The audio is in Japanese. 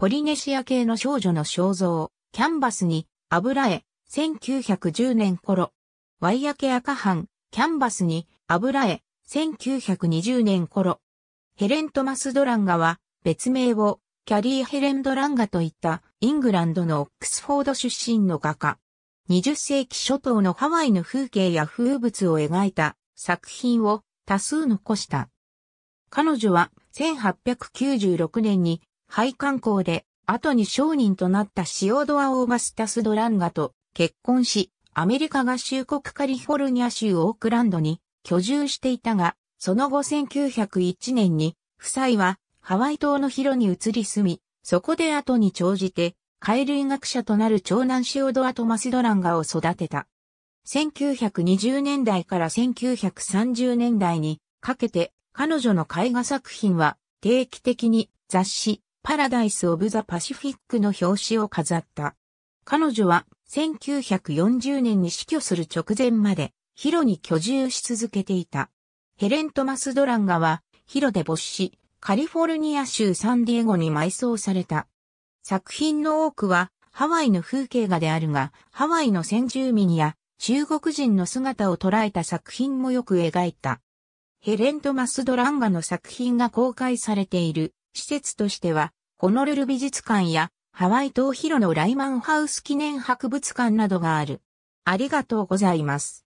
ポリネシア系の少女の肖像、キャンバスに油絵、1910年頃。ワイヤケ赤ン・キャンバスに油絵、1920年頃。ヘレン・トマス・ドランガは、別名を、キャリー・ヘレン・ドランガといった、イングランドのオックスフォード出身の画家。20世紀初頭のハワイの風景や風物を描いた作品を多数残した。彼女は1896年に廃刊光で、後に商人となったシオドア・オーガスタス・ドランガと結婚し、アメリカ合衆国カリフォルニア州オークランドに居住していたが、その後1901年に、夫妻はハワイ島の広に移り住み、そこで後に長じて、海類学者となる長男シオドア・トマス・ドランガを育てた。1920年代から1930年代にかけて彼女の絵画作品は定期的に雑誌パラダイス・オブ・ザ・パシフィックの表紙を飾った。彼女は1940年に死去する直前までヒロに居住し続けていた。ヘレン・トマス・ドランガはヒロで没し、カリフォルニア州サンディエゴに埋葬された。作品の多くはハワイの風景画であるが、ハワイの先住民や中国人の姿を捉えた作品もよく描いた。ヘレン・トマス・ドランガの作品が公開されている。施設としては、ホノルル美術館やハワイ島広のライマンハウス記念博物館などがある。ありがとうございます。